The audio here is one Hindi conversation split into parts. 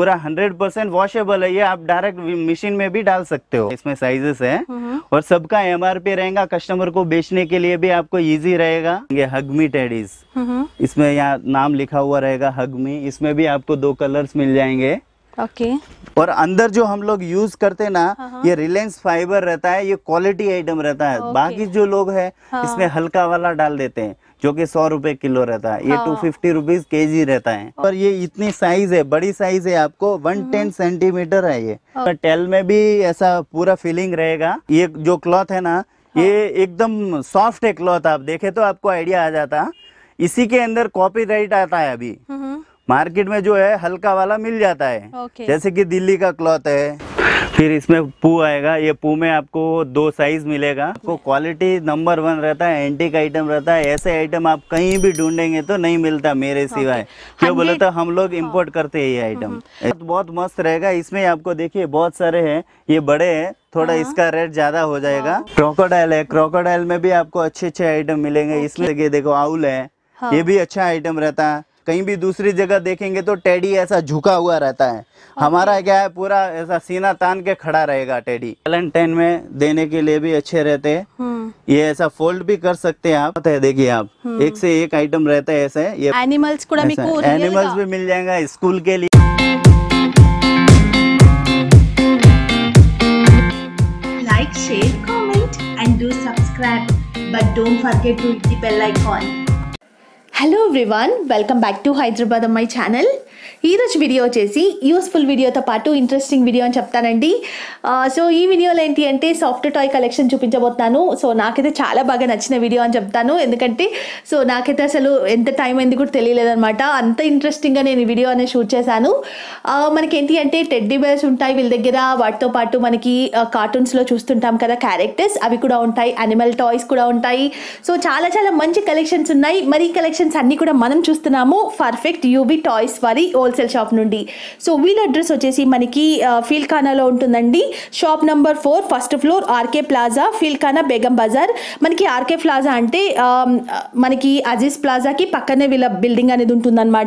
पूरा 100 परसेंट वॉशेबल है ये आप डायरेक्ट मशीन में भी डाल सकते हो इसमें साइजेस है हम्म। और सबका एम रहेगा कस्टमर को बेचने के लिए भी आपको इजी रहेगा ये हगमी हम्म। टेडीज इसमें यहाँ नाम लिखा हुआ रहेगा हगमी इसमें भी आपको दो कलर्स मिल जाएंगे ओके और अंदर जो हम लोग यूज करते ना हाँ, हाँ। ये रिलायंस फाइबर रहता है ये क्वालिटी आइटम रहता है बाकी जो लोग है हाँ। इसमें हल्का वाला डाल देते हैं जो कि सौ रुपए किलो रहता है ये टू फिफ्टी रुपीज के जी रहता है और ये इतनी साइज है बड़ी साइज है आपको वन टेन सेंटीमीटर है ये टेल में भी ऐसा पूरा फीलिंग रहेगा ये जो क्लॉथ है ना ये हाँ। एकदम सॉफ्ट है क्लॉथ आप देखे तो आपको आइडिया आ जाता इसी के अंदर कॉपी आता है अभी हम्म। मार्केट में जो है हल्का वाला मिल जाता है okay. जैसे कि दिल्ली का क्लॉथ है फिर इसमें पू आएगा ये पू में आपको दो साइज मिलेगा आपको क्वालिटी नंबर वन रहता है एंटीक आइटम रहता है ऐसे आइटम आप कहीं भी ढूंढेंगे तो नहीं मिलता मेरे सिवाय क्यों हाँ, बोले तो हम लोग इम्पोर्ट हाँ। करते हैं ये आइटम हम्म, हम्म। बहुत मस्त रहेगा इसमें आपको देखिए बहुत सारे हैं ये बड़े हैं थोड़ा हाँ। इसका रेट ज्यादा हो जाएगा क्रोकोडाइल है क्रोकोडाइल में भी आपको अच्छे अच्छे आइटम मिलेंगे इसमें देखो आउल है ये भी अच्छा आइटम रहता है कहीं भी दूसरी जगह देखेंगे तो टेडी ऐसा झुका हुआ रहता है हाँ। हमारा क्या है पूरा ऐसा सीना तान के खड़ा रहेगा टेडी वैलेंटाइन में देने के लिए भी अच्छे रहते हैं हाँ। ये ऐसा फोल्ड भी कर सकते हैं आप पता है देखिए आप हाँ। एक से एक आइटम रहता है ऐसे ये एनिमल्स एनिमल्स भी मिल जाएगा स्कूल के लिए like share comment and do subscribe but don't forget to hit the bell icon. Hello everyone welcome back to Hyderabad అమ్మాయి ఛానల్ ఈరోజు వీడియో వచ్చేసి యూస్ఫుల్ వీడియోతో పాటు ఇంట్రెస్టింగ్ వీడియో అని చెప్తానండి సో ఈ వీడియోలో ఏంటి అంటే సాఫ్ట్ టాయ్ కలెక్షన్ చూపించబోతున్నాను సో నాకైతే చాలా బాగా నచ్చిన వీడియో అని చెప్తాను ఎందుకంటే సో నాకైతే అసలు ఎంత టైం అయింది కూడా తెలియలేదనమాట అంత ఇంట్రెస్టింగ్గా నేను ఈ వీడియో అనేది షూట్ చేశాను మనకి ఏంటి అంటే టెడ్డీ బేర్స్ ఉంటాయి వీళ్ళ దగ్గర వాటితో పాటు మనకి కార్టూన్స్లో చూస్తుంటాం కదా క్యారెక్టర్స్ అవి కూడా ఉంటాయి అనిమల్ టాయ్స్ కూడా ఉంటాయి సో చాలా చాలా మంచి కలెక్షన్స్ ఉన్నాయి మరి కలెక్షన్స్ కలెక్షన్స్ అన్ని కూడా మనం చూస్తున్నాము పర్ఫెక్ట్ యూవి టాయ్స్ వారి హోల్సేల్ షాప్ నుండి సో వీళ్ళ అడ్రస్ వచ్చేసి మనకి ఫీల్ఖానాలో ఉంటుందండి shop number four first floor RK plaza Feelkhana Begum Bazar మనకి ఆర్కే ప్లాజా అంటే మనకి అజీజ్ ప్లాజాకి పక్కనే వీళ్ళ బిల్డింగ్ అనేది ఉంటుందన్నమాట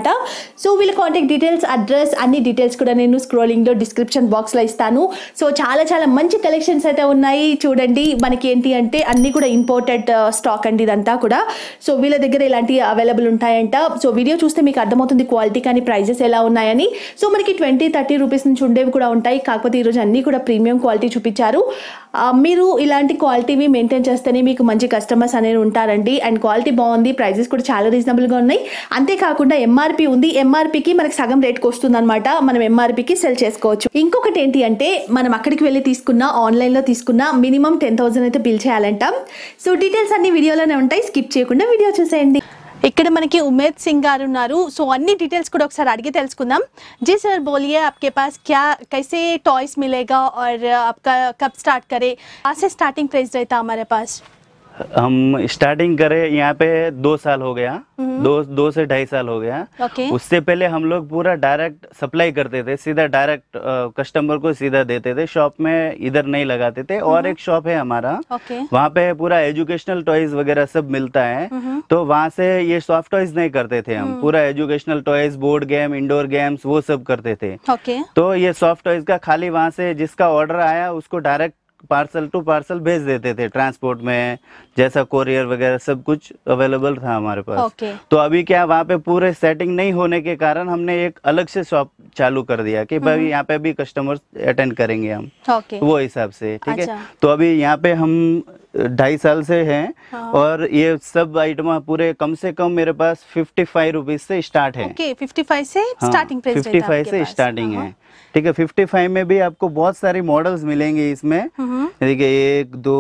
సో వీళ్ళ కాంటాక్ట్ డీటెయిల్స్ అడ్రస్ అన్ని డీటెయిల్స్ కూడా నేను స్క్రోలింగ్లో డిస్క్రిప్షన్ బాక్స్లో ఇస్తాను సో చాలా చాలా మంచి కలెక్షన్స్ అయితే ఉన్నాయి చూడండి మనకి ఏంటి అంటే అన్నీ కూడా ఇంపార్టెంట్ స్టాక్ అండి ఇదంతా కూడా సో వీళ్ళ దగ్గర ఇలాంటి అవైలబుల్ అవైలబుల్ ఉంటాయంట సో వీడియో చూస్తే మీకు అర్థమవుతుంది క్వాలిటీ కానీ ప్రైజెస్ ఎలా ఉన్నాయని సో మనకి ట్వంటీ థర్టీ రూపీస్ నుంచి ఉండేవి కూడా ఉంటాయి కాకపోతే ఈరోజు అన్నీ కూడా ప్రీమియం క్వాలిటీ చూపించారు మీరు ఇలాంటి క్వాలిటీవి మెయింటైన్ చేస్తేనే మీకు మంచి కస్టమర్స్ అనేది ఉంటారండి అండ్ క్వాలిటీ బాగుంది ప్రైజెస్ కూడా చాలా రీజనబుల్గా ఉన్నాయి అంతేకాకుండా ఎంఆర్పి ఉంది ఎంఆర్పికి మనకి సగం రేట్కి వస్తుంది అనమాట మనం ఎంఆర్పికి సెల్ చేసుకోవచ్చు ఇంకొకటి ఏంటి అంటే మనం అక్కడికి వెళ్ళి తీసుకున్న ఆన్లైన్లో తీసుకున్న మినిమం టెన్ అయితే బిల్ చేయాలంటాం సో డీటెయిల్స్ అన్ని వీడియోలోనే ఉంటాయి స్కిప్ చేయకుండా వీడియో చూసేయండి ఇక్కడ మనకి उमेद सिंह గారు ఉన్నారు సో అన్ని డీటెయిల్స్ కూడా ఒకసారి जी सर बोलिए आपके पास क्या कैसे टॉयस मिलेगा और आपका कब स्टार्ट करे कहाँ से स्टार्टिंग प्राइस रहता हमारे पास हम स्टार्टिंग करे यहाँ पे दो साल हो गया हम्म। दो दो से ढाई साल हो गया okay. उससे पहले हम लोग पूरा डायरेक्ट सप्लाई करते थे सीधा डायरेक्ट कस्टमर को सीधा देते थे शॉप में इधर नहीं लगाते थे और हम्म। एक शॉप है हमारा okay. वहाँ पे पूरा एजुकेशनल टॉयज वगैरह सब मिलता है हम्म। तो वहाँ से ये सॉफ्ट टॉयज नहीं करते थे हम पूरा educational toys board game indoor games वो सब करते थे okay. तो ये सॉफ्ट टॉयज का खाली वहाँ से जिसका ऑर्डर आया उसको डायरेक्ट पार्सल टू पार्सल भेज देते थे ट्रांसपोर्ट में जैसा कोरियर वगैरह सब कुछ अवेलेबल था हमारे पास okay. तो अभी क्या वहाँ पे पूरे सेटिंग नहीं होने के कारण हमने एक अलग से शॉप चालू कर दिया कि भाई हम्म। यहाँ पे भी कस्टमर अटेंड करेंगे हम okay. वो हिसाब से ठीक है अच्छा। तो अभी यहाँ पे हम ढाई साल से हैं हाँ। और ये सब आइटम पूरे कम से कम मेरे पास फिफ्टी फाइव रुपीज से स्टार्ट हाँ, है फिफ्टी फाइव से स्टार्टिंग फिफ्टी फाइव से स्टार्टिंग है ठीक है फिफ्टी फाइव में भी आपको बहुत सारे मॉडल्स मिलेंगे इसमें ठीक हम्म। है एक दो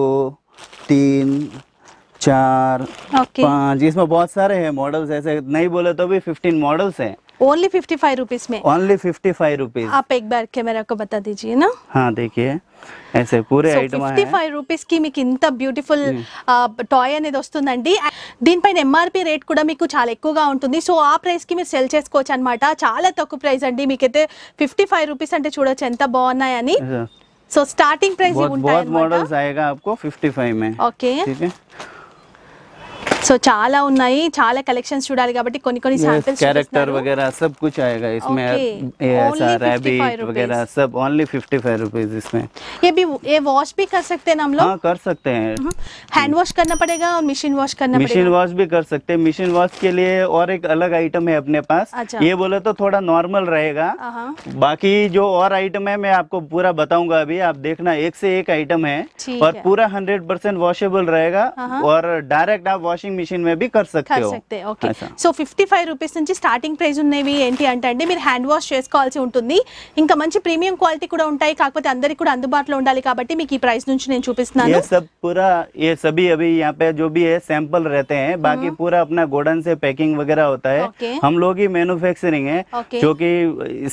तीन चार okay. पाँच इसमें बहुत सारे हैं मॉडल्स ऐसे नहीं बोले तो भी फिफ्टीन मॉडल्स हैं ओनली फिफ्टी फाइव रुपीज में ओनली फिफ्टी फाइव रुपीज आप एक बार कैमरा को बता दीजिए ना हाँ देखिए ऐसे పూరే ఐటమ్ ఫిఫ్టీ ఫైవ్ రూపీస్ కి మీకు ఇంత బ్యూటిఫుల్ టాయ్ అనేది వస్తుందండి దీనిపైన ఎంఆర్పి రేట్ కూడా మీకు చాలా ఎక్కువగా ఉంటుంది సో ఆ ప్రైస్ కి మీరు సెల్ చేసుకోవచ్చు అనమాట చాలా తక్కువ ప్రైస్ అండి మీకైతే ఫిఫ్టీ ఫైవ్ రూపీస్ అంటే చూడొచ్చు ఎంత బాగున్నాయని సో స్టార్టింగ్ ప్రైస్ बहुत मॉडल्स आएगा आपको 55 में ओके ठीक है सो चाला చాలా ఉన్నాయి చాలా కలెక్షన్స్ చూడాలి కాబట్టి కొన్ని కొన్ని శాంపిల్స్ कैरेक्टर वगैरह सब कुछ आएगा इसमें ऐसा रैबी वगैरह सब ओनली फिफ्टी फाइव रुपीस इसमें ये भी ये वॉश भी कर सकते हैं हम लोग हाँ, कर सकते हैं हैंड वॉश करना पड़ेगा और मशीन वॉश करना पड़ेगा मशीन वॉश भी कर सकते हैं मशीन वॉश के लिए और एक अलग आइटम है अपने पास ये बोले तो थोड़ा नॉर्मल रहेगा बाकी जो और आइटम है मैं आपको पूरा बताऊंगा अभी आप देखना एक से एक आइटम है और पूरा हंड्रेड परसेंट वॉशेबल रहेगा और डायरेक्ट आप वॉशिंग वॉशिंग मशीन में भी कर सकते हो सो फिफ्टी फाइव रूपी రూపాయస్ నుంచి స్టార్టింగ్ ప్రైస్ ఉన్నవి ఏంటి అంటే అంటే మీరు హ్యాండ్ వాష్ చేసుకోవాల్సి ये सब पूरा ये सभी अभी यहाँ पे जो भी है सैंपल रहते हैं हम्म। बाकी पूरा अपना गोडन से पैकिंग वगैरह होता है हम लोग ही मैनुफेक्चरिंग है जो की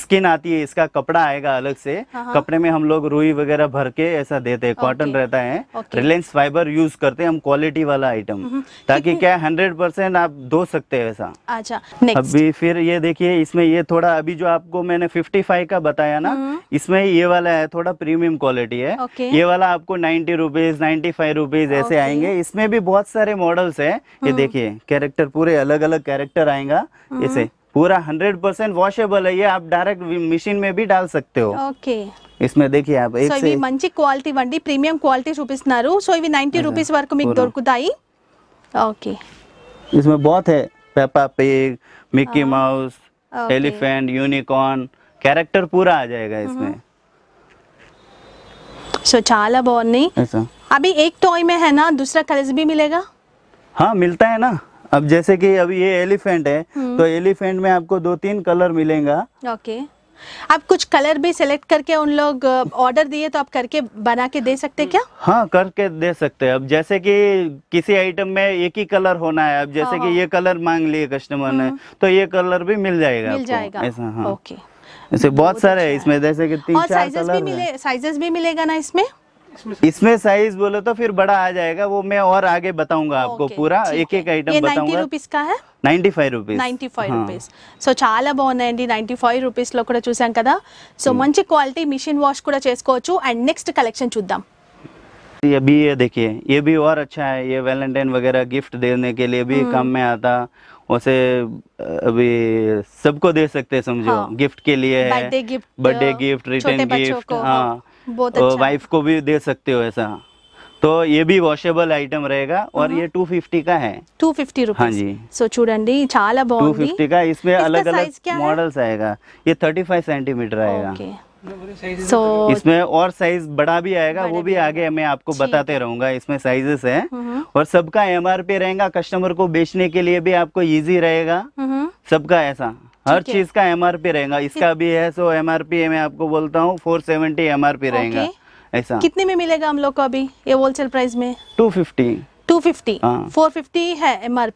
स्किन आती है इसका कपड़ा आएगा अलग से हाँ, हाँ। कपड़े में हम लोग रुई वगैरह भर के ऐसा देते हैं कॉटन रहता है रिलायंस फाइबर यूज करते हैं हम क्वालिटी वाला आइटम हम्म। ताकि कि क्या हंड्रेड परसेंट आप धो सकते हैं वैसा अच्छा अभी फिर ये देखिए इसमें ये थोड़ा अभी जो आपको मैंने फिफ्टी फाइव का बताया ना हम्म। इसमें ये वाला है थोड़ा प्रीमियम क्वालिटी है ये वाला आपको ninety rupees ninety five rupees ऐसे आएंगे इसमें भी बहुत सारे मॉडल्स है ये हम्म। देखिए कैरेक्टर पूरे अलग अलग कैरेक्टर आएगा इसे हम्म। पूरा हंड्रेड परसेंट वॉशेबल है ये आप डायरेक्ट मशीन में भी डाल सकते हो ओके इसमें देखिए आप एक so से మంచి క్వాలిటీ అండి ప్రీమియం క్వాలిటీ చూపిస్తున్నారు సో ఇవి నైన్టీ రూపీస్ వరకు మీకు ओके इसमें बहुत है Peppa pig Mickey Mouse elephant unicorn character पूरा आ जाएगा mm-hmm. इसमें सो चाला नहीं ऐसा अभी एक टॉय में है ना दूसरा कलर्स भी मिलेगा हाँ मिलता है ना अब जैसे कि अभी ये एलिफेंट है hmm. तो एलिफेंट में आपको दो तीन कलर मिलेगा ओके आप कुछ कलर भी सिलेक्ट करके उन लोग ऑर्डर दिए तो आप करके बना के दे सकते क्या हाँ करके दे सकते हैं अब जैसे कि किसी आइटम में एक ही कलर होना है अब हाँ, जैसे हाँ। कि ये कलर मांग लिए कस्टमर ने हम्म। तो ये कलर भी मिल जाएगा मिल जाएगा ऐसा हाँ ओके ऐसे बहुत तो सारे अच्छा है इसमें जैसे कि तीन भी मिले साइजेस भी मिलेगा ना इसमें इसमें साइज बोले तो फिर बड़ा आ जाएगा वो मैं और आगे बताऊंगा आपको पूरा एक एक आइटम बताऊंगा रुपीस का है हाँ। Ninety five hmm. ये भी ये देखिए ये भी और अच्छा है ये वैलेंटाइन वगैरह गिफ्ट देने के लिए भी hmm. काम में आता उसे अभी सबको दे सकते समझो हाँ। गिफ्ट के लिए है बर्थडे गिफ्ट रिटर्न गिफ्ट हाँ बहुत अच्छा। वाइफ को भी दे सकते हो ऐसा तो ये भी वॉशेबल आइटम रहेगा और हाँ। ये 250 का है 250 रूप हाँ जी सो चूडी चाला बहुत బాగుంది 250 का इसमें अलग अलग मॉडल्स आएगा ये 35 सेंटीमीटर आएगा सो so, इसमें और साइज बड़ा भी आएगा वो भी आगे मैं आपको बताते रहूंगा इसमें साइजेस है और सबका एमआरपी रहेगा कस्टमर को बेचने के लिए भी आपको इजी रहेगा सबका ऐसा हर चीज का पी रहेगा इसका भी है सो एम आर पी मैं आपको बोलता हूँ फोर सेवेंटी पी रहेगा ऐसा कितने में मिलेगा हम लोग को अभी ये होलसेल प्राइस में टू फिफ्टी फोर फिफ्टी हाँ। है हाँ।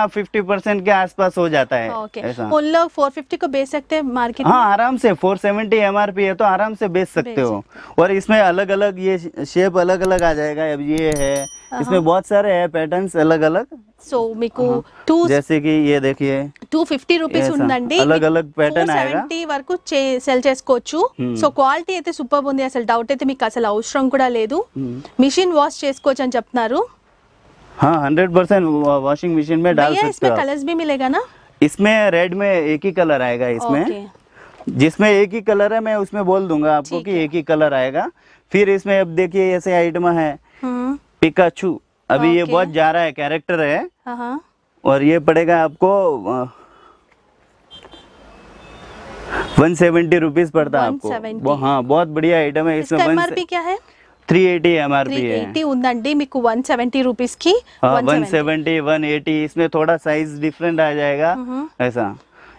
हाँ, आसपास हो जाता है उन लोग फोर फिफ्टी को बेच सकते हैं मार्केट हाँ आराम से four seventy M R P है तो आराम से बेच सकते हो और इसमें अलग अलग ये शेप अलग अलग आ जाएगा अब ये है इसमें बहुत सारे है पैटर्न अलग अलग सो मेको टू जैसे कि ये देखिए टू फिफ्टी రూపీస్ अलग अलग पैटर्न సేల్ చేసుకోవచ్చు सो क्वालिटी అయితే సూపర్ ఉంది అసలు अवसर मिशी वाश्चन వాష్ చేసుకోవచ్చు हाँ, में डाल सकते इसमें कलर्स भी मिलेगा ना इसमें रेड में एक ही कलर आएगा इसमें जिसमें एक ही कलर है मैं उसमें बोल दूंगा आपको कि एक ही कलर आएगा फिर इसमें अब देखिए ऐसे आइटम है पिकाचू hmm. अभी ये बहुत जा रहा है कैरेक्टर है हाँ, हाँ। और ये पड़ेगा आपको वन सेवेंटी रुपीज पड़ता है आपको हाँ बहुत बढ़िया आइटम है इसमें क्या है एटी थोड़ा साइज डिफरेंट आ जाएगा हम्म। ऐसा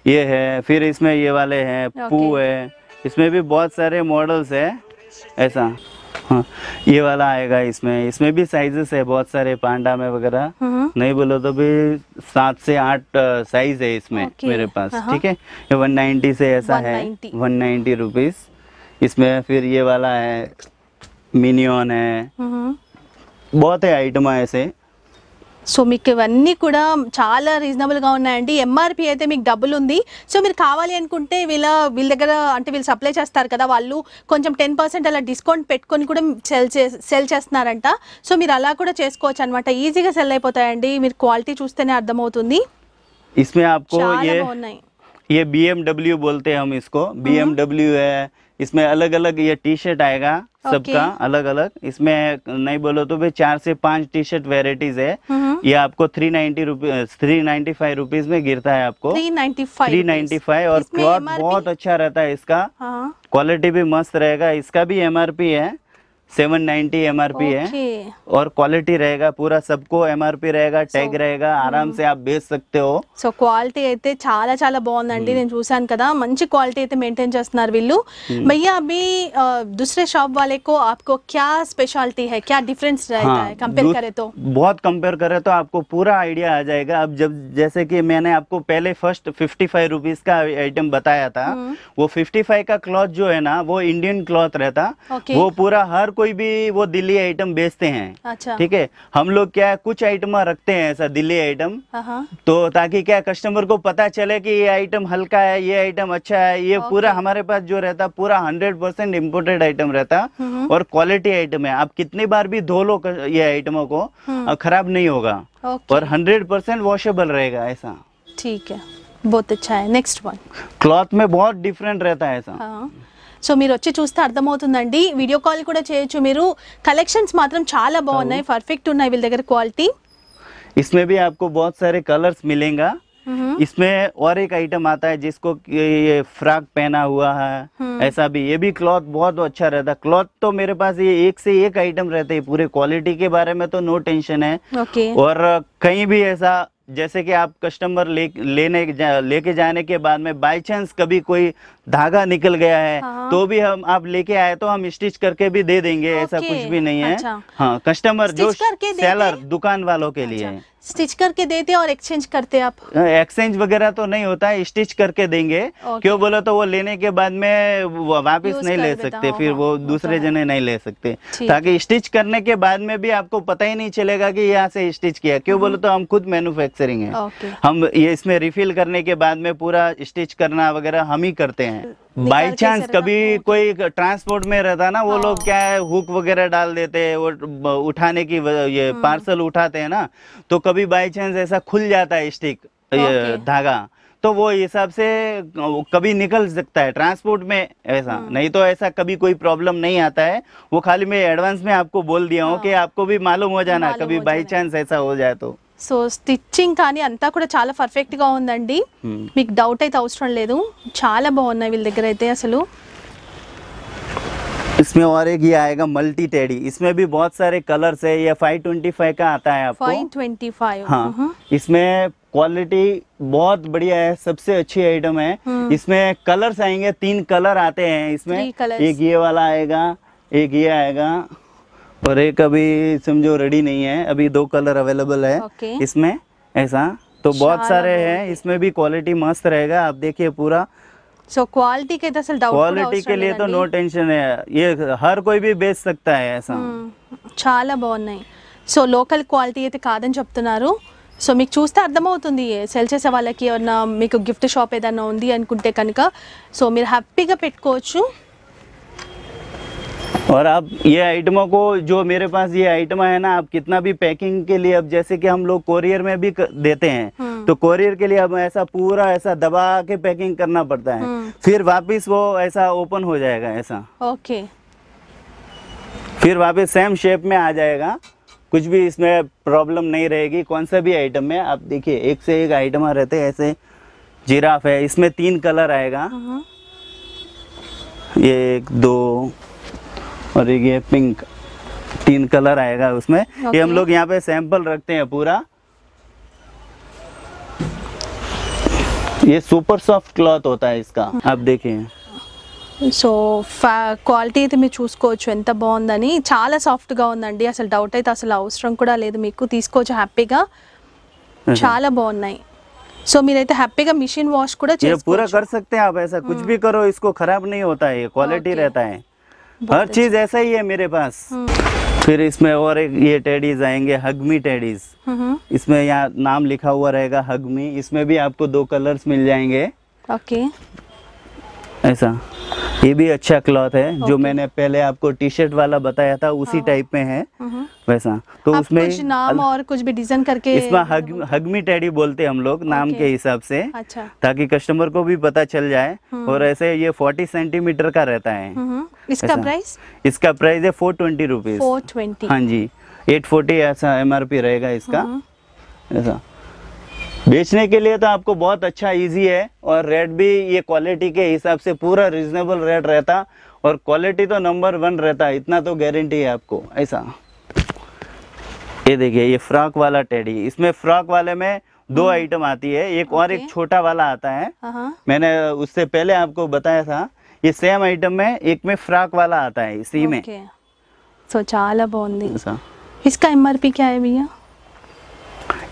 ये है फिर इसमें ये वाले हैं पू है इसमें भी बहुत सारे मॉडल्स है ऐसा हाँ ये वाला आएगा इसमें इसमें भी साइजेस है बहुत सारे पांडा में वगैरह हम्म। नहीं बोलो तो भी सात से आठ साइज है इसमें मेरे पास हाँ, हाँ। ठीक है ये 190 से ऐसा है 190 नाइन्टी रुपीज इसमें फिर ये वाला है మినియోన్ బోతే ఐటమ్ అయితే సో మీకు ఇవన్నీ కూడా చాలా రీజనబుల్గా ఉన్నాయండి ఎంఆర్పి అయితే మీకు డబ్బులు ఉంది సో మీరు కావాలి అనుకుంటే వీళ్ళ వీళ్ళ దగ్గర అంటే వీళ్ళు సప్లై చేస్తారు కదా వాళ్ళు కొంచెం టెన్ పర్సెంట్ అలా డిస్కౌంట్ పెట్టుకొని కూడా సెల్ చే సెల్ చేస్తున్నారంట సో మీరు అలా కూడా చేసుకోవచ్చు అనమాట ఈజీగా సెల్ అయిపోతాయండి మీరు క్వాలిటీ చూస్తేనే అర్థమవుతుంది ఇస్మే आपको ये ये BMW बोलते हैं इसमें अलग अलग ये टी शर्ट आएगा सबका अलग अलग इसमें नहीं बोलो तो भाई चार से पांच टी शर्ट वेराइटीज है ये आपको three ninety rupees three ninety five rupees में गिरता है आपको three ninety five three five और क्लॉथ बहुत अच्छा रहता है इसका क्वालिटी हाँ। भी मस्त रहेगा इसका भी एमआरपी है सेवन नाइन्टी एम है और क्वालिटी रहेगा पूरा सबको एम रहेगा ట్యాగ్ रहेगा आराम से आप बेच सकते हो सो क्वालिटी अच्छे चाल चाल बहुत चूसा कदा కదా क्वालिटी క్వాలిటీ वीलू भैया अभी दूसरे शॉप वाले को आपको क्या स्पेशलिटी है क्या डिफरेंस रहता हाँ, है कंपेयर करे तो बहुत कंपेयर करे तो आपको पूरा आइडिया आ जाएगा अब जब जैसे की मैंने आपको पहले फर्स्ट फिफ्टी फाइव का आइटम बताया था hmm. वो फिफ्टी का क्लॉथ जो है ना वो इंडियन क्लॉथ रहता वो पूरा हर कोई भी वो दिल्ली आइटम बेचते हैं अच्छा ठीक है हम लोग क्या है कुछ आइटम रखते हैं ऐसा दिल्ली आइटम हाँ, हाँ। तो ताकि क्या कस्टमर को पता चले कि ये आइटम हल्का है ये आइटम अच्छा है ये पूरा हमारे पास जो रहता पूरा हंड्रेड परसेंट इम्पोर्टेड आइटम रहता हम्म। और क्वालिटी आइटम है आप कितनी बार भी धो लो ये आइटमों को हम्म। खराब नहीं होगा और हंड्रेड परसेंट वॉशेबल रहेगा ऐसा ठीक है बहुत अच्छा है नेक्स्ट वन क्लॉथ में बहुत डिफरेंट रहता है ऐसा हाँ। सो मेरे వచ్చి చూస్తే అర్థమవుతుందండి వీడియో కాల్ కూడా చేయొచ్చు మీరు కలెక్షన్స్ మాత్రం చాలా బాగున్నాయి పర్ఫెక్ట్ ఉన్నాయి వీళ్ళ इसमें भी आपको बहुत सारे कलर्स मिलेंगे इसमें और एक आइटम आता है जिसको ये फ्रॉक पहना हुआ है हम्म। ऐसा भी ये भी क्लॉथ बहुत अच्छा रहता है क्लॉथ तो मेरे पास ये एक से एक आइटम रहते हैं पूरे क्वालिटी के बारे में तो नो टेंशन है okay. और कहीं भी ऐसा जैसे कि आप कस्टमर ले लेने लेके जाने के बाद में बाय चांस कभी कोई धागा निकल गया है हाँ। तो भी हम आप लेके आए तो हम स्टिच करके भी दे देंगे ऐसा कुछ भी नहीं है अच्छा। हाँ कस्टमर जो सेलर दुकान वालों के अच्छा। लिए स्टिच करके देते और एक्सचेंज करते आप एक्सचेंज हाँ, वगैरह तो नहीं होता है स्टिच करके देंगे okay. क्यों बोलो तो वो लेने के बाद में वापस नहीं ले सकते हाँ, फिर हाँ, वो तो दूसरे जने नहीं ले सकते ताकि स्टिच करने के बाद में भी आपको पता ही नहीं चलेगा कि यहाँ से स्टिच किया क्यों बोलो हम्म। तो हम खुद मैन्युफैक्चरिंग है हम ये इसमें रिफिल करने के बाद में पूरा स्टिच करना वगैरह हम ही करते हैं बाई चांस कभी कोई ट्रांसपोर्ट में रहता ना वो लोग हाँ। क्या है हुक वगैरह डाल देते हैं वो उठाने की ये पार्सल हाँ। उठाते हैं ना तो कभी बाई चांस ऐसा खुल जाता है स्टिक धागा तो वो हिसाब से कभी निकल सकता है ट्रांसपोर्ट में ऐसा हाँ। नहीं तो ऐसा कभी कोई प्रॉब्लम नहीं आता है वो खाली मैं एडवांस में आपको बोल दिया हूँ कि आपको भी मालूम हो जाना कभी बाई चांस ऐसा हो जाए तो सो स्टिचिंग కానీ అంతా కూడా చాలా పర్ఫెక్ట్గా ఉందండి hmm. మీకు డౌట్ అయితే అవసరం లేదు చాలా బాగున్నాయి इसमें और एक ये आएगा मल्टी टेडी इसमें भी बहुत सारे कलर्स है ये 525 का आता है आपको 525 हाँ हम्म। इसमें क्वालिटी बहुत बढ़िया है सबसे अच्छी आइटम है हम्म। इसमें कलर्स आएंगे तीन कलर आते हैं इसमें एक ये वाला आएगा एक ये आएगा और एक अभी समझो रेडी नहीं है अभी दो कलर अवेलेबल है okay. इसमें ऐसा तो बहुत सारे हैं इसमें भी क्वालिटी मस्त रहेगा आप देखिए पूरा सो क्वालिटी के दरअसल तो क्वालिटी के लिए तो नो टेंशन है ये हर कोई भी बेच सकता है ऐसा చాలా हम्म, बहुत సో లోకల్ క్వాలిటీ అయితే కాదని చెప్తున్నారు सो మీకు चूस्ते अर्थम हो చేసే వాళ్ళకి ఏమన్నా మీకు గిఫ్ట్ सो ఏదైనా हापीगा అనుకుంటే और आप ये आइटमों को जो मेरे पास ये आइटम है ना आप कितना भी पैकिंग के लिए अब जैसे कि हम लोग कोरियर में भी देते हैं हम्म। तो कोरियर के लिए अब ऐसा पूरा ऐसा दबा के पैकिंग करना पड़ता है हम्म। फिर वापस वो ऐसा ओपन हो जाएगा ऐसा ओके फिर वापस सेम शेप में आ जाएगा कुछ भी इसमें प्रॉब्लम नहीं रहेगी कौन सा भी आइटम में आप देखिए एक से एक आइटम रहते हैं ऐसे जिराफ है इसमें तीन कलर आएगा हाँ। एक दो और एक ये पिंक तीन कलर आएगा उसमें ये हम लोग यहाँ पे सैंपल रखते हैं पूरा ये सुपर सॉफ्ट क्लॉथ होता है इसका आप देखें सो क्वालिटी अभी चूसको एंत बहुत चाल साफ्टी असल डे असल अवसर लेको हापीग चाल बहुत सो मेरे हापीगा मिशीन वाश् पूरा कर सकते हैं आप ऐसा कुछ भी हम्म। करो इसको खराब नहीं होता है क्वालिटी रहता है हर चीज अच्छा। ऐसा ही है मेरे पास हम्म। फिर इसमें और एक ये टेडीज आएंगे हगमी हम्म, टेडीज हम्म। इसमें यहाँ नाम लिखा हुआ रहेगा हगमी इसमें भी आपको दो कलर्स मिल जाएंगे ओके ऐसा ये भी अच्छा क्लॉथ है जो मैंने पहले आपको टी शर्ट वाला बताया था उसी हाँ। टाइप में है हम्म। वैसा तो उसमें कुछ नाम और कुछ भी डिजाइन करके इसमें हग, हगमी टैडी बोलते हम लोग नाम के हिसाब से अच्छा ताकि कस्टमर को भी पता चल जाए हम्म। और ऐसे ये 40 सेंटीमीटर का रहता है हम्म। इसका प्राइस इसका प्राइस है four twenty rupees four twenty हाँ जी एट फोर्टी ऐसा एम रहेगा इसका ऐसा बेचने के लिए तो आपको बहुत अच्छा इजी है और रेट भी ये क्वालिटी के हिसाब से पूरा रिजनेबल रेट रहता और क्वालिटी तो नंबर वन रहता इतना तो गारंटी है आपको ऐसा ये देखिए ये फ्रॉक वाला टेडी इसमें फ्रॉक वाले में दो आइटम हम्म। आती है एक और एक छोटा वाला आता है हाँ, हाँ। मैंने उससे पहले आपको बताया था ये सेम आइटम में एक में फ्रॉक वाला आता है इसी में सो so, इसका एम क्या है भैया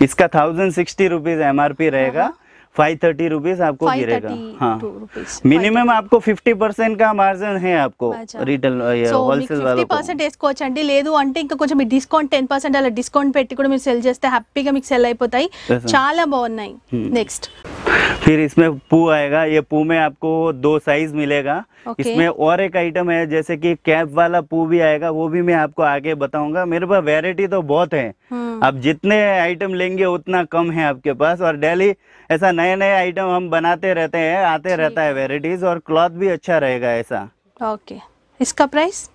इसका थाउजेंड सिक्सटी रुपीज एम रहेगा फाइव थर्टी रुपीज आपको गिरेगा हाँ मिनिमम आपको फिफ्टी पर्सेंट का मार्जिन है आपको रीटेल హోల్సేల్ ఫిఫ్టీ పర్సెంట్ వేసుకోవచ్చు అండి లేదు అంటే ఇంకా కొంచెం మీరు డిస్కౌంట్ టెన్ పర్సెంట్ అలా డిస్కౌంట్ పెట్టి కూడా మీరు సెల్ చేస్తే హ్యాపీగా మీకు సెల్ అయిపోతాయి చాలా బాగున్నాయి నెక్స్ట్ फिर इसमें पू आएगा ये पू में आपको दो साइज मिलेगा okay. इसमें और एक आइटम है जैसे कि कैप वाला पू भी आएगा वो भी मैं आपको आगे बताऊंगा मेरे पास वेरायटी तो बहुत है हम्म। आप जितने आइटम लेंगे उतना कम है आपके पास और डेली ऐसा नए नए आइटम हम बनाते रहते हैं आते रहता है वेराइटीज और क्लॉथ भी अच्छा रहेगा ऐसा ओके okay. इसका प्राइस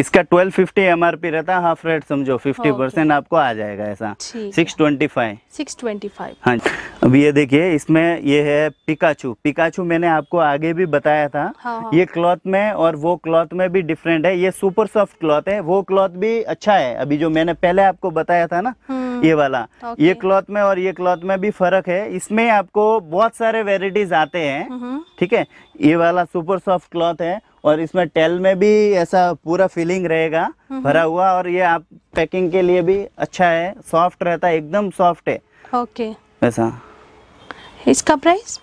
इसका 1250 पी रहता है हाफ रेट समझो 50 परसेंट आपको आ जाएगा ऐसा 625 625 हाँ अब ये देखिए इसमें ये है पिकाचू पिकाचू मैंने आपको आगे भी बताया था हाँ।, हाँ। ये क्लॉथ में और वो क्लॉथ में भी डिफरेंट है ये सुपर सॉफ्ट क्लॉथ है वो क्लॉथ भी अच्छा है अभी जो मैंने पहले आपको बताया था ना हम्म। ये वाला ये क्लॉथ में और ये क्लॉथ में भी फर्क है इसमें आपको बहुत सारे वेराइटीज आते हैं हम्म। ठीक है ये वाला सुपर सॉफ्ट क्लॉथ है और इसमें टेल में भी ऐसा पूरा फीलिंग रहेगा हम्म हम्म। भरा हुआ और ये आप पैकिंग के लिए भी अच्छा है सॉफ्ट रहता है एकदम सॉफ्ट है ओके ऐसा इसका प्राइस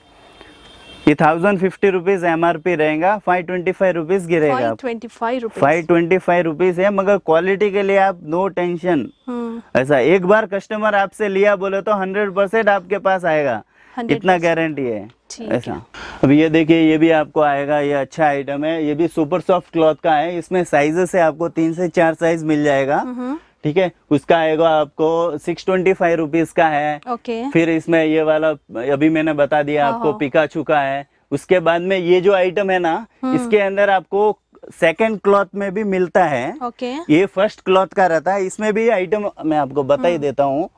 ये thousand fifty rupees M R P रहेगा फाइव ट्वेंटी फाइव रुपीज गिरेगा फाइव ट्वेंटी फाइव रुपीज है मगर क्वालिटी के लिए आप नो टेंशन हम्म। ऐसा एक बार कस्टमर आपसे लिया बोले तो हंड्रेड परसेंट आपके पास आएगा 100%. इतना गारंटी है ऐसा अब ये देखिए ये भी आपको आएगा ये अच्छा आइटम है ये भी सुपर सॉफ्ट क्लॉथ का है इसमें साइजेस से आपको तीन से चार साइज मिल जाएगा हम्म। ठीक है उसका आएगा आपको सिक्स ट्वेंटी फाइव रुपीज का है ओके फिर इसमें ये वाला अभी मैंने बता दिया हाँ, आपको पिका हाँ। चुका है उसके बाद में ये जो आइटम है ना हम्म। इसके अंदर आपको सेकेंड क्लॉथ में भी मिलता है ओके ये फर्स्ट क्लॉथ का रहता है इसमें भी आइटम मैं आपको बता ही हम्म। देता हूँ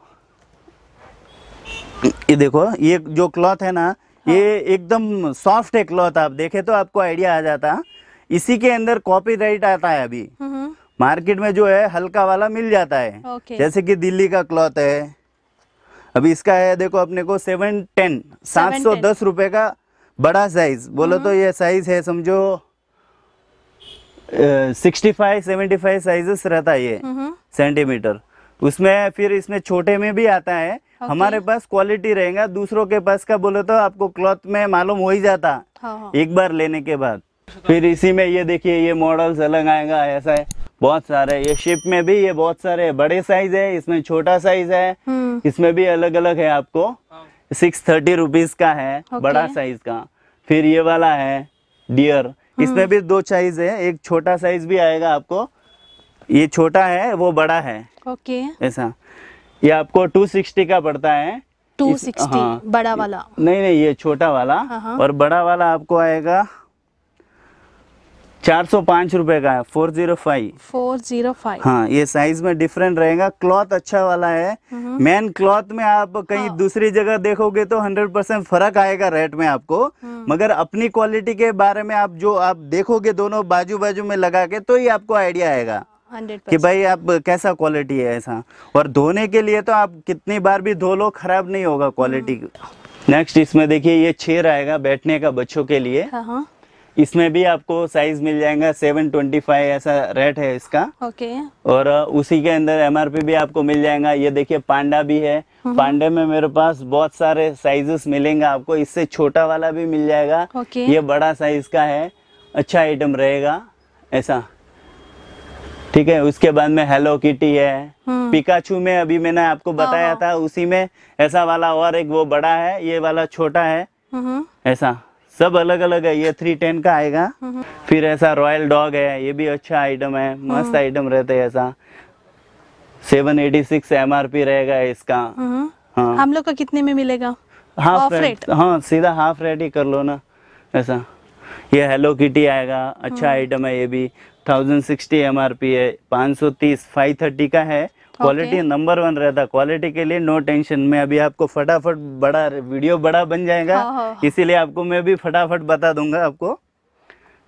ये देखो ये जो क्लॉथ है ना ये हाँ। एकदम सॉफ्ट है क्लॉथ आप देखे तो आपको आइडिया आ जाता हाँ। इसी के अंदर कॉपीराइट आता है अभी मार्केट हम्म, हम्म। में जो है हल्का वाला मिल जाता है okay. जैसे कि दिल्ली का क्लॉथ है अभी इसका है देखो अपने को सेवन टेन सात सौ दस रुपए का बड़ा साइज बोलो हम्म। तो ये साइज है समझो sixty five seventy five sizes रहता है ये सेंटीमीटर उसमें फिर इसमें छोटे में भी आता है हमारे पास क्वालिटी रहेगा दूसरों के पास का बोले तो आपको क्लॉथ में मालूम हो ही जाता हाँ, हाँ। एक बार लेने के बाद फिर इसी में ये देखिए ये मॉडल्स अलग आएगा ऐसा है बहुत सारे ये शिप में भी ये बहुत सारे बड़े साइज है इसमें छोटा साइज है हम्म। इसमें भी अलग अलग है आपको सिक्स थर्टी रुपीज का है बड़ा साइज का फिर ये वाला है डियर हम्म। इसमें भी दो साइज है एक छोटा साइज भी आएगा आपको ये छोटा है वो बड़ा है ओके ऐसा ये आपको 260 का पड़ता है 260 हाँ, बड़ा वाला नहीं नहीं ये छोटा वाला हाँ, हाँ। और बड़ा वाला आपको आएगा चार सौ पाँच रूपए का है four zero five four zero five हाँ ये साइज में डिफरेंट रहेगा क्लॉथ अच्छा वाला है मेन हम्म। क्लॉथ में आप कहीं हाँ। दूसरी जगह देखोगे तो हंड्रेड परसेंट फर्क आएगा रेट में आपको हम्म। मगर अपनी क्वालिटी के बारे में आप जो आप देखोगे दोनों बाजू बाजू में लगा के तो ये आपको आइडिया आएगा कि भाई आप कैसा क्वालिटी है ऐसा और धोने के लिए तो आप कितनी बार भी धो लो खराब नहीं होगा क्वालिटी हम्म। नेक्स्ट इसमें देखिए ये छेर आएगा बैठने का बच्चों के लिए हाँ, हाँ। इसमें भी आपको साइज मिल जाएगा 725 ऐसा रेट है इसका ओके और उसी के अंदर एमआरपी भी आपको मिल जाएगा ये देखिए पांडा भी है हम्म। पांडे में मेरे पास बहुत सारे साइजेस मिलेंगे आपको इससे छोटा वाला भी मिल जाएगा ये बड़ा साइज का है अच्छा आइटम रहेगा ऐसा ठीक है उसके बाद में हेलो किटी है पिकाचू हाँ। में अभी मैंने आपको बताया हाँ, हाँ। था उसी में ऐसा वाला और एक वो बड़ा है ये वाला छोटा है ऐसा सब अलग अलग है ये थ्री टेन का आएगा फिर ऐसा रॉयल डॉग है ये भी अच्छा आइटम है मस्त आइटम रहते है ऐसा seven eighty six M R P रहेगा इसका हाँ हम लोग का कितने में मिलेगा हाफ रेट हाँ सीधा हाफ रेट ही कर लो ना ऐसा ये हेलो किटी आएगा अच्छा आइटम है ये भी thousand sixty M R P है पाँच सौ तीस फाइव थर्टी का है क्वालिटी नंबर वन रहता क्वालिटी के लिए नो टेंशन मैं अभी आपको फटाफट बड़ा वीडियो बड़ा बन जाएगा हाँ, हाँ, हाँ। इसीलिए आपको मैं भी फटाफट बता दूंगा आपको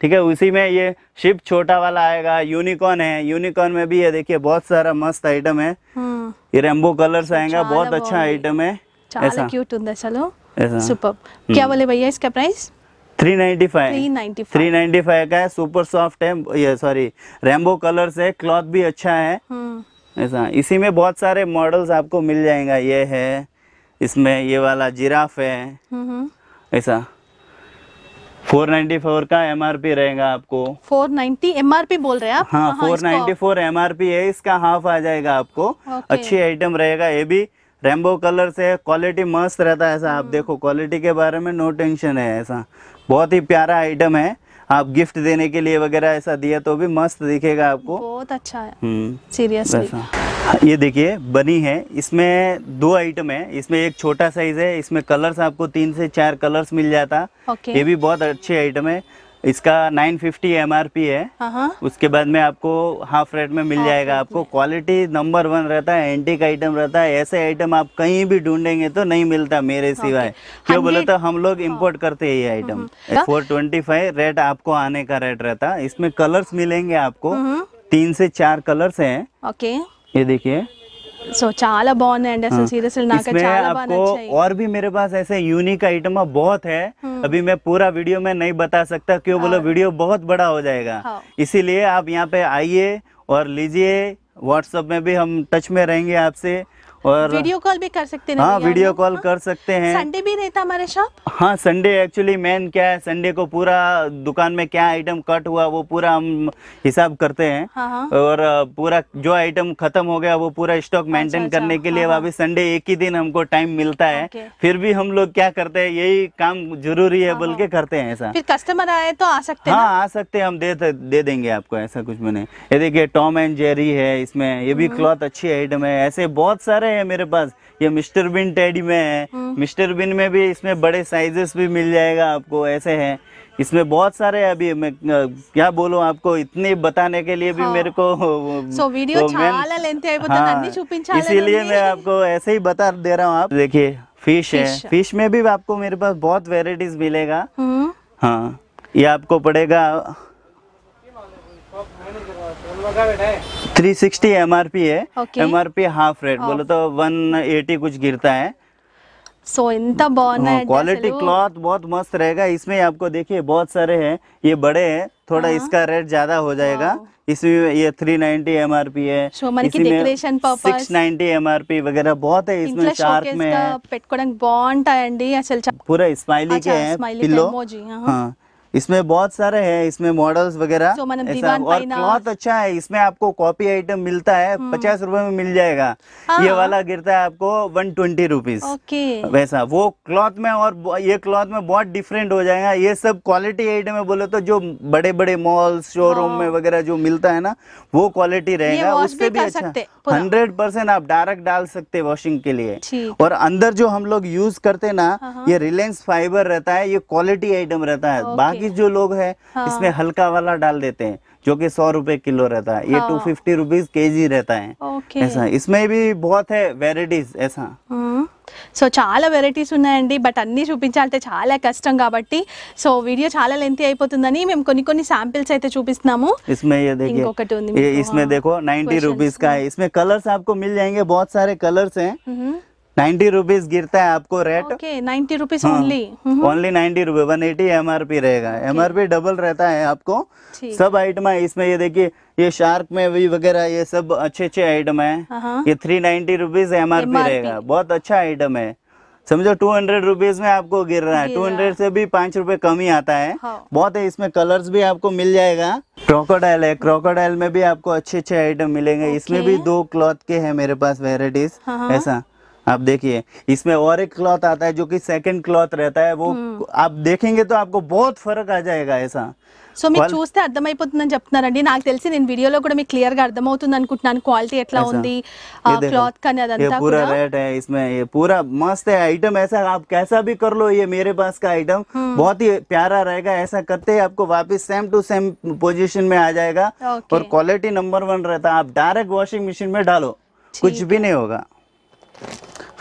ठीक है उसी में ये शिप छोटा वाला आएगा यूनिकॉर्न है यूनिकॉर्न में भी ये देखिए बहुत सारा मस्त आइटम है ये रेम्बो कलर्स आएगा बहुत अच्छा आइटम है ऐसा क्यूट चलो सुपर हम्म। क्या बोले भैया इसका price three ninety five three ninety five का है सुपर सॉफ्ट है ये सॉरी रेम्बो कलर्स है क्लॉथ भी अच्छा है हम्म। ऐसा इसी में बहुत सारे मॉडल्स आपको मिल जाएगा ये है इसमें ये वाला जिराफ है ऐसा फोर नाइन्टी फोर का एम आर पी रहेगा आपको four ninety M R P बोल रहे हैं हाँ, हाँ four ninety four M R P है इसका हाफ आ जाएगा आपको okay. अच्छी आइटम रहेगा ये भी रेमबो कलर से क्वालिटी मस्त रहता है ऐसा आप हम्म। देखो क्वालिटी के बारे में नो टेंशन है ऐसा बहुत ही प्यारा आइटम है आप गिफ्ट देने के लिए वगैरह ऐसा दिया तो भी मस्त दिखेगा आपको बहुत अच्छा है हम्म, सीरियसली हाँ, ये देखिए बनी है इसमें दो आइटम है इसमें एक छोटा साइज है इसमें कलर्स आपको तीन से चार कलर्स मिल जाता ये भी बहुत अच्छे आइटम है इसका 950 फिफ्टी है हाँ, हाँ? उसके बाद में आपको हाफ रेट में मिल हाँ, जाएगा आपको क्वालिटी नंबर वन रहता है एंटीक आइटम रहता है ऐसे आइटम आप कहीं भी ढूंढेंगे तो नहीं मिलता मेरे हाँ, सिवाय हाँ, क्यों बोले तो हम लोग इम्पोर्ट करते हैं ये item four twenty five rate आपको आने का रेट रहता है इसमें कलर्स मिलेंगे आपको हम्म, हम्म। तीन से चार कलर्स है ओके ये देखिए एंड ऐसे सीरियस అసలు సీరియస్లీ चाला చాలా आपको और भी मेरे पास ऐसे यूनिक आइटम बहुत है हाँ। अभी मैं पूरा वीडियो में नहीं बता सकता क्यों बोलो वीडियो हाँ। बहुत बड़ा हो जाएगा हाँ। इसीलिए आप यहाँ पे आइए और लीजिए व्हाट्सएप में भी हम टच में रहेंगे आपसे और वीडियो कॉल भी कर सकते हैं हाँ वीडियो कॉल हाँ? कर सकते हैं संडे भी रहता हमारे शॉप हाँ संडे एक्चुअली मेन क्या है संडे को पूरा दुकान में क्या आइटम कट हुआ वो पूरा हम हिसाब करते हैं हाँ।, हाँ। और पूरा जो आइटम खत्म हो गया वो पूरा स्टॉक अच्छा, मेंटेन अच्छा। करने के हाँ, लिए हाँ। संडे एक ही दिन हमको टाइम मिलता है फिर भी हम लोग क्या करते हैं यही काम जरूरी है बोल के करते हैं ऐसा फिर कस्टमर आए तो आ सकते हाँ आ सकते हैं हम दे दे देंगे आपको ऐसा कुछ मैंने ये देखिए टॉम एंड जेरी है इसमें ये भी क्लॉथ अच्छी आइटम है ऐसे बहुत सारे है मेरे पास ये मिस्टर बिन टेडी में है हाँ। मिस्टर बिन में भी इसमें बड़े साइजेस भी मिल जाएगा आपको ऐसे है इसमें बहुत सारे अभी मैं क्या बोलू आपको इतने बताने के लिए भी हाँ। मेरे को so, वीडियो तो हाँ, इसीलिए मैं आपको ऐसे ही बता दे रहा हूँ आप देखिए फिश है फिश में भी आपको मेरे पास बहुत वेराइटीज मिलेगा हम्म। हाँ ये आपको पड़ेगा three sixty M R P है M R P half rate बोलो तो वन एटी कुछ गिरता है सो इंता बहुत क्वालिटी क्लॉथ बहुत मस्त रहेगा इसमें आपको देखिए बहुत सारे हैं ये बड़े हैं थोड़ा हाँ। इसका रेट ज्यादा हो जाएगा इसमें ये 390 नाइनटी एम आर पी है सिक्स नైన్టీ ఎంఆర్పి वगैरह बहुत है इसमें शार्क में पूरा स्माइली अच्छा, के हैं पिल्लो हाँ, हाँ। इसमें बहुत सारे हैं इसमें मॉडल्स वगैरह और बहुत अच्छा है इसमें आपको कॉपी आइटम मिलता है हम्म। पचास रूपए में मिल जाएगा हाँ। ये वाला गिरता है आपको वन ट्वेंटी रुपीज वैसा वो क्लॉथ में और ये क्लॉथ में बहुत डिफरेंट हो जाएगा ये सब क्वालिटी आइटम है बोले तो जो बड़े बड़े मॉल्स शोरूम हाँ। में वगैरह जो मिलता है ना वो क्वालिटी रहेगा उससे भी अच्छा हंड्रेड परसेंट आप डायरेक्ट डाल सकते वॉशिंग के लिए और अंदर जो हम लोग यूज करते ना हाँ, हाँ। ये रिलायंस फाइबर रहता है ये क्वालिटी आइटम रहता है बाकी कि जो लोग हैं हाँ। इसमें हल्का वाला डाल देते हैं जो कि सौ रुपए किलो रहता है ये टू फिफ्टी रुपीज के जी रहता है ऐसा इसमें भी बहुत है वेराइटीज ऐसा सो चाल వెరైటీస్ ఉన్నాయండి बट अभी चूप्चाले चाल कष्ट కాబట్టి సో వీడియో చాలా లెంతీ అయిపోతుందని మేము కొన్ని కొన్ని శాంపిల్స్ इसमें देखो 90 रूपी का है इसमें कलर्स आपको मिल जाएंगे बहुत सारे कलर्स हैं हम्म। नाइन्टी रुपीज गिरता है आपको rate ninety rupees only only ninety rupees one eighty M R P रहेगा एम आर पी डबल रहता है आपको सब आइटम है इसमें ये देखिए ये शार्क में भी वगैरह ये सब अच्छे अच्छे आइटम है ये three ninety rupees M R P रहेगा बहुत अच्छा आइटम है समझो टू हंड्रेड रुपीज में आपको गिर रहा है टू हंड्रेड से भी पांच रुपए कम ही आता है हाँ। बहुत है इसमें कलर्स भी आपको मिल जाएगा क्रोकोडाइल है क्रोकोडाइल में भी आपको अच्छे अच्छे आइटम मिलेंगे इसमें भी दो क्लॉथ के हैं मेरे पास वेराइटीज हाँ, हाँ। ऐसा आप देखिए इसमें और एक क्लॉथ आता है जो कि सेकंड क्लॉथ रहता है वो हम्म। आप देखेंगे तो आपको बहुत फर्क आ जाएगा ऐसा सो మీరు చూస్తే అర్థమైపోతుందని చెప్తున్నారండి నాకు తెలిసి నేను వీడియోలో కూడా మీకు క్లియర్ గా అర్థమవుతుంది అనుకుంటున్నాను క్వాలిటీ ఎట్లా ఉంది క్లాత్ అదంతా పూరా రేట్ है इसमें ये पूरा मस्त है आइटम ऐसा आप कैसा भी कर लो ये मेरे पास का आइटम हम्म। बहुत ही प्यारा रहेगा ऐसा करते ही आपको वापिस सेम टू सेम पोजिशन में आ जाएगा और क्वालिटी नंबर वन रहता है आप डायरेक्ट वॉशिंग मशीन में डालो कुछ भी नहीं होगा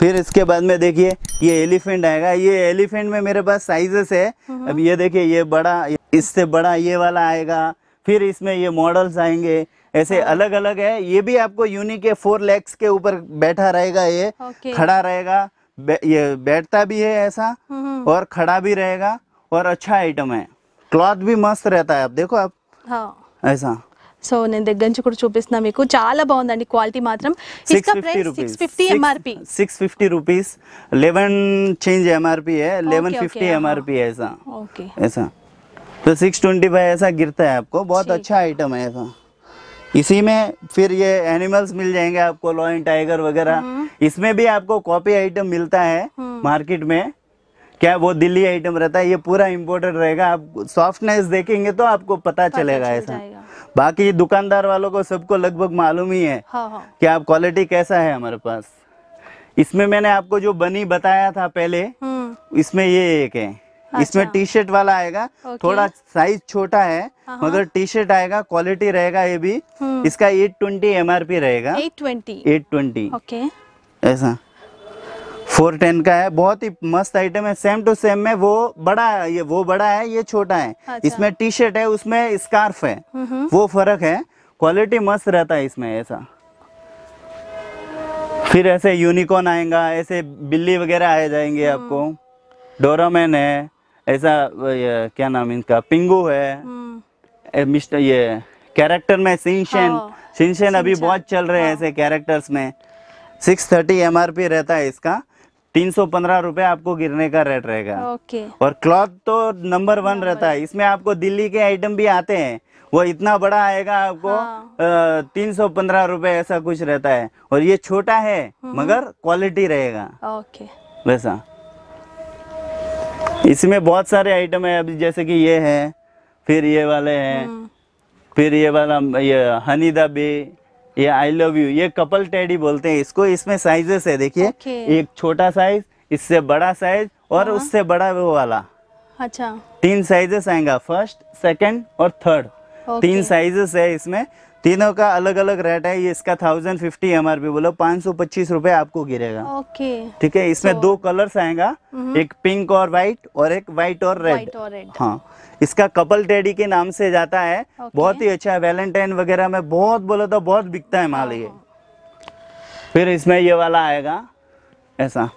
फिर इसके बाद में देखिए ये एलिफेंट आएगा ये एलिफेंट में मेरे पास साइजेस है हम्म। अब ये देखिए ये बड़ा इससे बड़ा ये वाला आएगा फिर इसमें ये मॉडल्स आएंगे ऐसे हाँ। अलग अलग है ये भी आपको यूनिक है फोर लेग्स के ऊपर बैठा रहेगा ये खड़ा रहेगा ये बैठता भी है ऐसा हम्म। और खड़ा भी रहेगा और अच्छा आइटम है क्लॉथ भी मस्त रहता है आप देखो आप हाँ। ऐसा सो నేను దగ్గర నుంచి కూడా చూపిస్తున్నా మీకు है uh-huh. तो ऐसा गिरता है आपको बहुत अच्छा आइटम है ऐसा इसी में फिर ये एनिमल्स मिल जाएंगे आपको लॉयन टाइगर वगैरह हम्म. इसमें भी आपको कॉपी आइटम मिलता है मार्केट हम्म. में क्या वो दिल्ली आइटम रहता है ये पूरा इम्पोर्टेड रहेगा आप सॉफ्टनेस देखेंगे तो आपको पता, पता चलेगा ऐसा बाकी दुकानदार वालों को सबको लगभग मालूम ही है हाँ हाँ। कि आप क्वालिटी कैसा है हमारे पास इसमें मैंने आपको जो बनी बताया था पहले हम्म। इसमें ये एक है अच्छा। इसमें टी शर्ट वाला आएगा थोड़ा साइज छोटा है हाँ, हाँ। मगर टी शर्ट आएगा क्वालिटी रहेगा ये भी हम्म। इसका 820 एमआरपी रहेगा एट ट्वेंटी ऐसा फोर टेन का है बहुत ही मस्त आइटम है सेम टू सेम में वो बड़ा है ये वो बड़ा है ये छोटा है अच्छा। इसमें टी शर्ट है उसमें स्कार्फ है वो फर्क है क्वालिटी मस्त रहता है इसमें ऐसा फिर ऐसे यूनिकॉर्न आएगा ऐसे बिल्ली वगैरह आ जाएंगे हम्म। आपको डोरामैन है ऐसा क्या नाम इनका पिंगू है हम्म। मिस्टर ये कैरेक्टर में सिंशन सिंशन हाँ। अभी बहुत चल रहे हैं हाँ। ऐसे कैरेक्टर्स में सिक्स थर्टी एम रहता है इसका तीन सौ पंद्रह रूपए आपको गिरने का रेट रहेगा ओके और क्लॉथ तो नंबर वन रहता है इसमें आपको दिल्ली के आइटम भी आते हैं वो इतना बड़ा आएगा आपको हाँ। तीन सौ पंद्रह रूपए ऐसा कुछ रहता है और ये छोटा है हम्म। मगर क्वालिटी रहेगा ओके वैसा हाँ। इसमें बहुत सारे आइटम है अभी जैसे कि ये है फिर ये वाले हैं हम्म। फिर ये वाला ये हनी दा बे ये आई लव यू ये कपल टेडी बोलते हैं इसको इसमें साइजेस है देखिए okay. एक छोटा साइज इससे बड़ा साइज और हाँ। उससे बड़ा वो वाला अच्छा तीन साइजेस आएगा फर्स्ट सेकंड और थर्ड okay. तीन साइजेस है इसमें तीनों का अलग अलग रेट है ये इसका thousand fifty M R P बोलो पाँच सौ पच्चीस रूपए आपको गिरेगा ओके ठीक है इसमें तो, दो कलर्स आएगा हम्म। एक पिंक और व्हाइट और एक व्हाइट और रेड हाँ इसका कपल टेडी के नाम से जाता है बहुत ही अच्छा है वैलेंटाइन वगैरह में बहुत बोलो तो बहुत बिकता है माल ये हाँ। फिर इसमें ये वाला आएगा ऐसा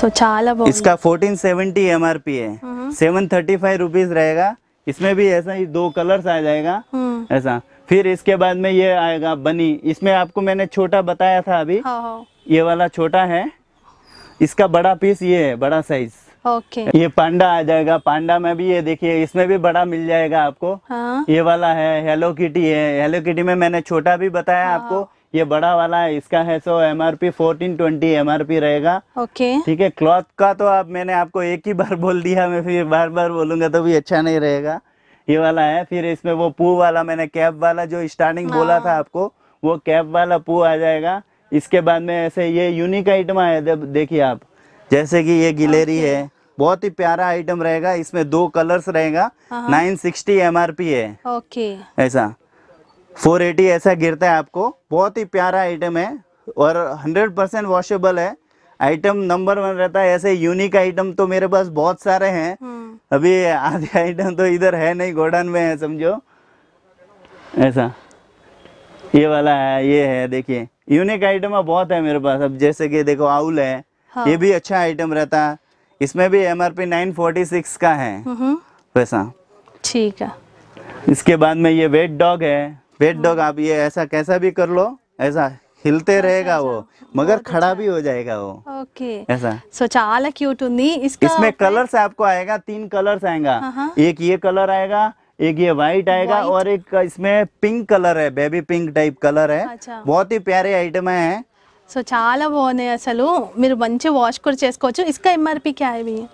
सो इसका fourteen seventy M R P है सेवन थर्टी फाइव रुपीज रहेगा इसमें भी ऐसा ही दो कलर्स आ जाएगा हम्म। ऐसा फिर इसके बाद में ये आएगा बनी इसमें आपको मैंने छोटा बताया था अभी हाँ।, हाँ। ये वाला छोटा है इसका बड़ा पीस ये है बड़ा साइज ओके ये पांडा आ जाएगा पांडा में भी ये देखिए इसमें भी बड़ा मिल जाएगा आपको हाँ? ये वाला है हेलो किटी है हेलो किटी में मैंने छोटा भी बताया हाँ। आपको ये बड़ा वाला है इसका है so M R P fourteen twenty M R P रहेगा ओके ठीक है क्लॉथ का तो आप मैंने आपको एक ही बार बोल दिया मैं फिर बार बार बोलूंगा तो भी अच्छा नहीं रहेगा ये वाला है फिर इसमें वो पू वाला मैंने कैप वाला जो स्टार्टिंग हाँ। बोला था आपको वो कैप वाला पू आ जाएगा इसके बाद में ऐसे ये यूनिक आइटम आया देखिए आप जैसे कि ये गिलेरी है बहुत ही प्यारा आइटम रहेगा इसमें दो कलर्स रहेगा nine sixty M R P है ओके ऐसा 480 ऐसा गिरता है आपको बहुत ही प्यारा आइटम है और 100 परसेंट वॉशेबल है आइटम नंबर वन रहता है ऐसे यूनिक आइटम तो मेरे पास बहुत सारे हैं हम्म। अभी आधे आइटम तो इधर है नहीं गोडाउन में है समझो ऐसा ये वाला है ये है देखिए यूनिक आइटम बहुत है मेरे पास अब जैसे कि देखो आउल है हाँ। ये भी अच्छा आइटम रहता है इसमें भी M R P nine forty six का है हम्म। वैसा ठीक है इसके बाद में ये वेट डॉग है पेट डॉग आप ये ऐसा कैसा भी कर लो ऐसा हिलते अच्छा, रहेगा अच्छा, वो अच्छा, मगर खड़ा भी हो जाएगा वो ओके ऐसा सो చాలా క్యూట్ इसका इसमें कलर से आपको आएगा तीन हाँ, हाँ। कलर आएगा एक ये कलर आएगा एक ये व्हाइट आएगा और एक इसमें पिंक कलर है बेबी पिंक टाइप कलर है बहुत ही प्यारे आइटम है సో చాలా బాగున్నాయి అసలు మీరు మంచి వాష్ కూడా చేసుకోవచ్చు ఇసుక ఎంఆర్పి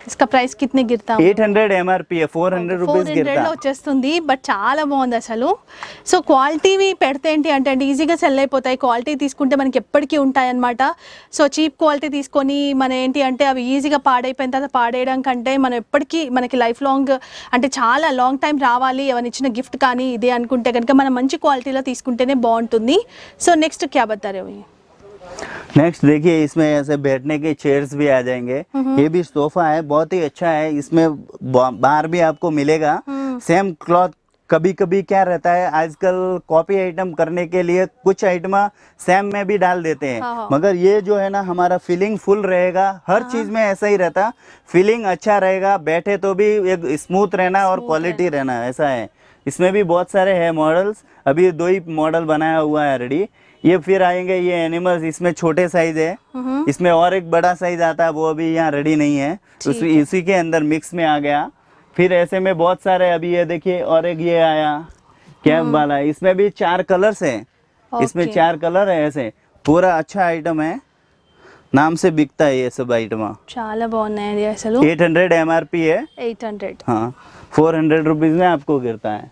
ఇసుక ప్రైస్ కిట్ని గిర్తా eight hundred MRP four hundred four hundred లో వచ్చేస్తుంది బట్ చాలా బాగుంది అసలు సో క్వాలిటీవి పెడితే ఏంటి అంటే ఈజీగా సెల్ అయిపోతాయి క్వాలిటీ తీసుకుంటే మనకి ఎప్పటికీ ఉంటాయి అనమాట సో చీప్ క్వాలిటీ తీసుకొని మన ఏంటి అంటే అవి ఈజీగా పాడైపోయిన తర్వాత పాడేయడం కంటే మనం ఎప్పటికీ మనకి లైఫ్ లాంగ్ అంటే చాలా లాంగ్ టైం రావాలి ఎవరిని ఇచ్చిన గిఫ్ట్ కానీ ఇదే అనుకుంటే కనుక మనం మంచి క్వాలిటీలో తీసుకుంటేనే బాగుంటుంది సో నెక్స్ట్ క్యాబ్ అవుతారు नेक्स्ट देखिए इसमें ऐसे बैठने के चेयर्स भी आ जाएंगे हम्म। ये भी सोफा है बहुत ही अच्छा है इसमें बाहर भी आपको मिलेगा सेम क्लॉथ कभी कभी क्या रहता है आजकल कॉपी आइटम करने के लिए कुछ आइटम सेम में भी डाल देते हैं हाँ, हाँ। मगर ये जो है ना हमारा फीलिंग फुल रहेगा हर हाँ। चीज में ऐसा ही रहता फीलिंग अच्छा रहेगा बैठे तो भी एक स्मूथ रहना और क्वालिटी रहना ऐसा है इसमें भी बहुत सारे है मॉडल्स अभी दो ही मॉडल बनाया हुआ है ऑलरेडी ये फिर आएंगे ये एनिमल्स इसमें छोटे साइज है हम्म। इसमें और एक बड़ा साइज आता है वो अभी यहाँ रेडी नहीं है उस, इसी के अंदर मिक्स में आ गया फिर ऐसे में बहुत सारे अभी ये देखिए और एक ये आया कैप हम्म। वाला इसमें भी चार कलर्स है इसमें चार कलर है ऐसे पूरा अच्छा आइटम है नाम से बिकता है ये सब आइटम చాలా हंड्रेड एम आर पी है एट हंड्रेड हाँ फोर हंड्रेड रुपीज में आपको गिरता है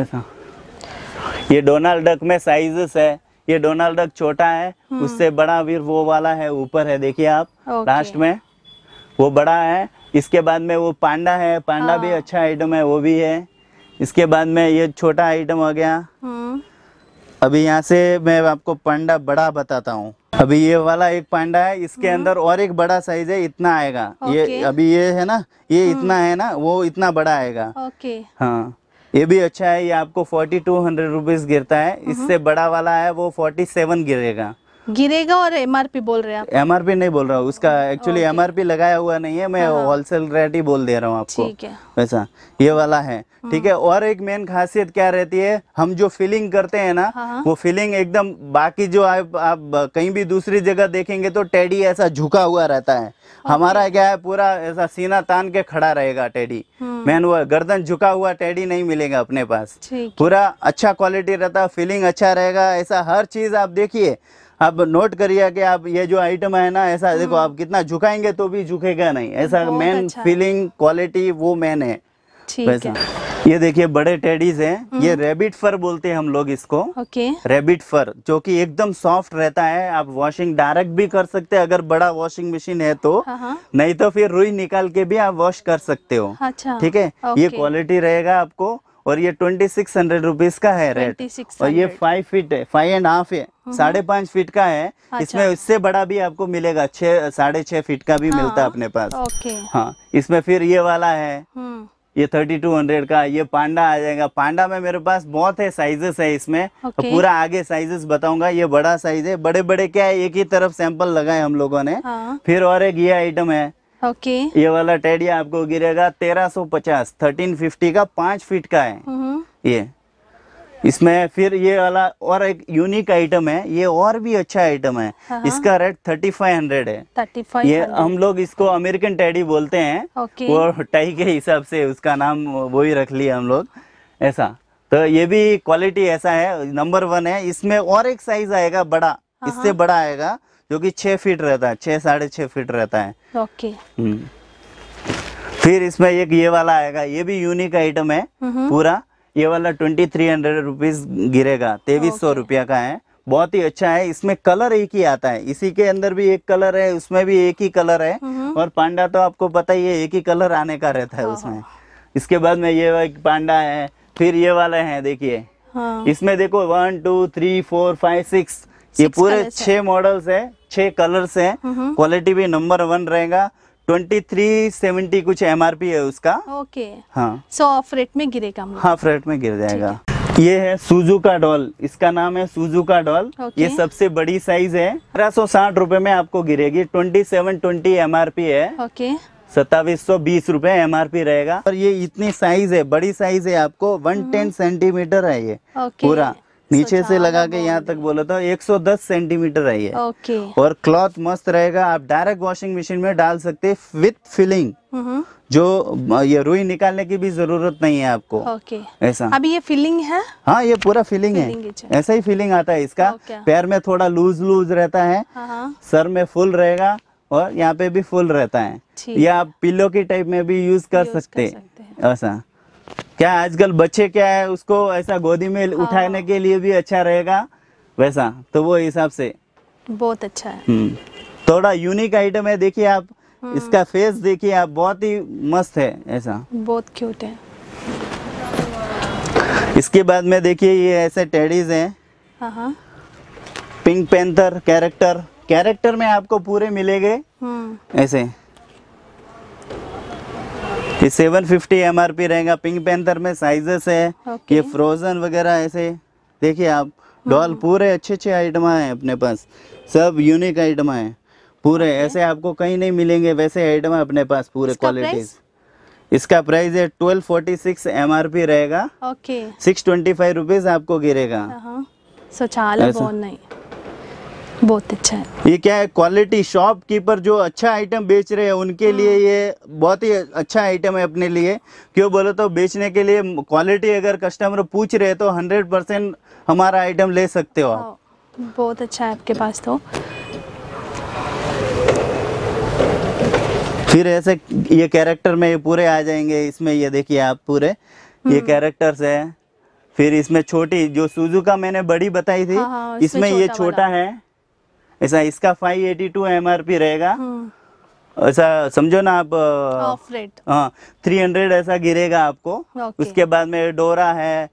ऐसा ये डोनाल्ड डक में साइजेस है ये डोनाल्ड डक छोटा है हम्म। उससे बड़ा वीर वो वाला है ऊपर है देखिए आप लास्ट में वो बड़ा है इसके बाद में वो पांडा है पांडा भी हाँ। अच्छा आइटम है वो भी है इसके बाद में ये छोटा आइटम हो गया हम्म। अभी यहाँ से मैं आपको पांडा बड़ा बताता हूँ अभी ये वाला एक पांडा है इसके हम्म। अंदर और एक बड़ा साइज है इतना आएगा ये अभी ये है ना ये इतना है ना वो इतना बड़ा आएगा हाँ ये भी अच्छा है ये आपको फोर्टी टू हंड्रेड रुपीज़ गिरता है हम्म। इससे बड़ा वाला है वो फोर्टी सेवन गिरेगा गिरेगा और एमआरपी बोल रहे हैं एमआरपी नहीं बोल रहा हूँ उसका एक्चुअली एमआरपी लगाया हुआ नहीं है मैं होलसेल रेट ही बोल दे रहा हूँ आपको वैसा ये वाला है हाँ। ठीक है और एक मेन खासियत क्या रहती है हम जो फिलिंग करते हैं ना हाँ, हाँ। वो फिलिंग एकदम बाकी जो आप आप कहीं भी दूसरी जगह देखेंगे तो टेडी ऐसा झुका हुआ रहता है हमारा क्या है पूरा ऐसा सीना तान के खड़ा रहेगा टेडी मैन वो गर्दन झुका हुआ टेडी नहीं मिलेगा अपने पास पूरा अच्छा क्वालिटी रहता है फिलिंग अच्छा रहेगा ऐसा हर चीज आप देखिए आप नोट करिए कि आप ये जो आइटम है ना ऐसा देखो हम्म। आप कितना झुकाएंगे तो भी झुकेगा नहीं ऐसा मेन फीलिंग क्वालिटी वो मेन है वैसा ये देखिए बड़े टेडीज हैं ये रेबिट हम्म। फर बोलते हैं हम लोग इसको ओके रेबिट फर जो कि एकदम सॉफ्ट रहता है आप वॉशिंग डायरेक्ट भी कर सकते हैं अगर बड़ा वॉशिंग मशीन है तो हाँ, हाँ। नहीं तो फिर रुई निकाल के भी आप वॉश कर सकते हो अच्छा ठीक है ये क्वालिटी रहेगा आपको और ये ट्वेंटी सिक्स हंड्रेड रुपीज का है रेट और ये फाइव फीट है फाइव एंड हाफ है हम्म। साढ़े पांच फीट का है अच्छा। इसमें इससे बड़ा भी आपको मिलेगा छह साढ़े छह फीट का भी हाँ, मिलता है अपने पास ओके। हाँ इसमें फिर ये वाला है हम्म। ये थर्टी टू हंड्रेड का ये पांडा आ जाएगा पांडा में मेरे पास बहुत है साइजेस है इसमें तो पूरा आगे साइजेस बताऊंगा ये बड़ा साइज है बड़े बड़े क्या है एक ही तरफ सैंपल लगाए हम लोगों ने हाँ। फिर और एक ये आइटम है ओके ये वाला टेडिया आपको गिरेगा तेरह सौ पचास थर्टीन फिफ्टी का पांच फीट का है हम्म। ये इसमें फिर ये वाला और एक यूनिक आइटम है ये और भी अच्छा आइटम है हाँ, हाँ। इसका रेट थर्टी फाइव हंड्रेड है 3500 ये हम लोग इसको अमेरिकन टैडी बोलते हैं वो टाई के हिसाब से उसका नाम वो ही रख लिया हम लोग ऐसा तो ये भी क्वालिटी ऐसा है नंबर वन है इसमें और एक साइज आएगा बड़ा हाँ, इससे बड़ा आएगा जो कि छह फीट रहता है छह साढ़े छह फीट रहता है ओके हम्म। फिर इसमें एक ये वाला आएगा ये भी यूनिक आइटम है हम्म। पूरा ये वाला ट्वेंटी थ्री हंड्रेड रुपीज गिरेगा तेईस सौ रुपया का है बहुत ही अच्छा है इसमें कलर एक ही आता है इसी के अंदर भी एक कलर है उसमें भी एक ही कलर है हम्म। और पांडा तो आपको पता ही है एक ही कलर आने का रहता है हाँ, उसमें हाँ। इसके बाद में ये पांडा है फिर ये वाले है देखिए हाँ। इसमें देखो one two three four five six ये पूरे छह मॉडल्स है अच्छे कलर्स हैं क्वालिटी भी नंबर वन रहेगा ट्वेंटी थ्री सेवेंटी कुछ पी है उसका ओके हाँ सो ऑफ रेट में गिरेगा हाँ रेट में गिर जाएगा ये है सुजू का डॉल इसका नाम है सुजू का डॉल ये सबसे बड़ी साइज है अठारह सौ साठ रूपए में आपको गिरेगी twenty seven twenty M R P है ओके सत्तावीस सौ बीस रूपए एम आर पी रहेगा और ये इतनी साइज है बड़ी साइज है आपको वन टेन सेंटीमीटर है ये okay. पूरा नीचे से लगा के यहाँ तक बोला था 110 सेंटीमीटर आई है ओके और क्लॉथ मस्त रहेगा आप डायरेक्ट वॉशिंग मशीन में डाल सकते विथ फिलिंग जो ये रुई निकालने की भी जरूरत नहीं है आपको ओके ऐसा अभी ये फिलिंग है हाँ ये पूरा फिलिंग, फिलिंग है ऐसा ही फिलिंग आता है इसका पैर में थोड़ा लूज लूज रहता है हाँ, हाँ। सर में फुल रहेगा और यहाँ पे भी फुल रहता है या आप पिल्लो की टाइप में भी यूज कर सकते ऐसा क्या आजकल बच्चे क्या है उसको ऐसा गोदी में हाँ। उठाने के लिए भी अच्छा रहेगा वैसा तो वो हिसाब से बहुत अच्छा है हम्म। थोड़ा यूनिक आइटम है देखिए आप हाँ। इसका फेस देखिए आप बहुत ही मस्त है ऐसा बहुत क्यूट है इसके बाद में देखिए ये ऐसे टेडीज हैं पिंक पेंथर कैरेक्टर कैरेक्टर में आपको पूरे मिलेंगे हाँ। ऐसे ये आर पी रहेगा पिंक पेंथर में साइजेस है okay. ये फ्रोजन वगैरह ऐसे देखिए आप डॉल हाँ। पूरे अच्छे अच्छे आइटम है अपने पास सब यूनिक आइटम है पूरे okay. ऐसे आपको कहीं नहीं मिलेंगे वैसे आइटम है अपने पास पूरे क्वालिटी इसका प्राइस है twelve forty six M R P रहेगा सिक्स ट्वेंटी फाइव रुपीज आपको गिरेगा हाँ, हाँ। सो so, बहुत अच्छा है ये क्या है क्वालिटी शॉपकीपर जो अच्छा आइटम बेच रहे हैं उनके हाँ। लिए ये बहुत ही अच्छा आइटम है अपने लिए क्यों बोलो तो बेचने के लिए क्वालिटी अगर कस्टमर पूछ रहे तो हंड्रेड परसेंट हमारा आइटम ले सकते हो आप हाँ, बहुत अच्छा है आपके पास तो फिर ऐसे ये कैरेक्टर में ये पूरे आ जाएंगे इसमें ये देखिए आप पूरे ये कैरेक्टर्स हम्म। है फिर इसमें छोटी जो सुजुका मैंने बड़ी बताई थी हाँ, हाँ, इसमें, इसमें ये छोटा है ऐसा इसका 582 पी रहेगा हाँ। ऐसा समझो ना आप ऑफ रेट हाँ थ्री हंड्रेड ऐसा गिरेगा आपको okay. उसके बाद में डोरा है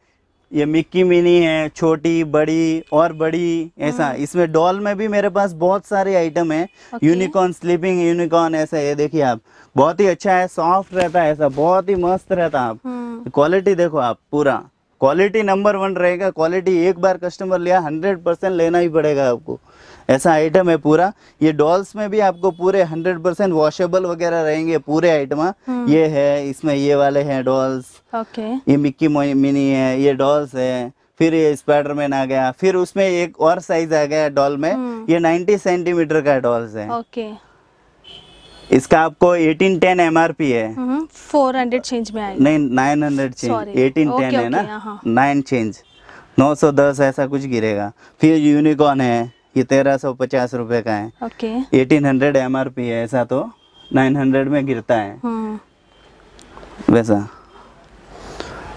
ये मिक्की मिनी है छोटी बड़ी और बड़ी ऐसा हाँ। इसमें डॉल में भी मेरे पास बहुत सारे आइटम है okay. यूनिकॉर्न स्लीपिंग यूनिकॉर्न ऐसा ये देखिए आप बहुत ही अच्छा है सॉफ्ट रहता है ऐसा बहुत ही मस्त रहता है आप क्वालिटी हाँ। देखो आप पूरा क्वालिटी नंबर वन रहेगा क्वालिटी एक बार कस्टमर लिया हंड्रेड परसेंट लेना ही पड़ेगा आपको ऐसा आइटम है पूरा ये डॉल्स में भी आपको पूरे 100 परसेंट वॉशेबल वगैरह रहेंगे पूरे आइटम हाँ। हम्म। ये है इसमें ये वाले हैं डॉल्स ओके ये मिक्की मिनी है ये डॉल्स है फिर ये स्पाइडरमैन आ गया फिर उसमें एक और साइज आ गया डॉल में हम्म। ये 90 सेंटीमीटर का डॉल्स है ओके इसका आपको 1810 एमआरपी है 400 हम्म, चेंज में आएगा नहीं 900 चेंज 1810 है ना नाइन चेंज 910 ऐसा कुछ गिरेगा फिर यूनिकॉर्न है ये तेरह सौ पचास रूपए का है eighteen hundred M R P है ऐसा तो नाइन हंड्रेड में गिरता है हम्म। वैसा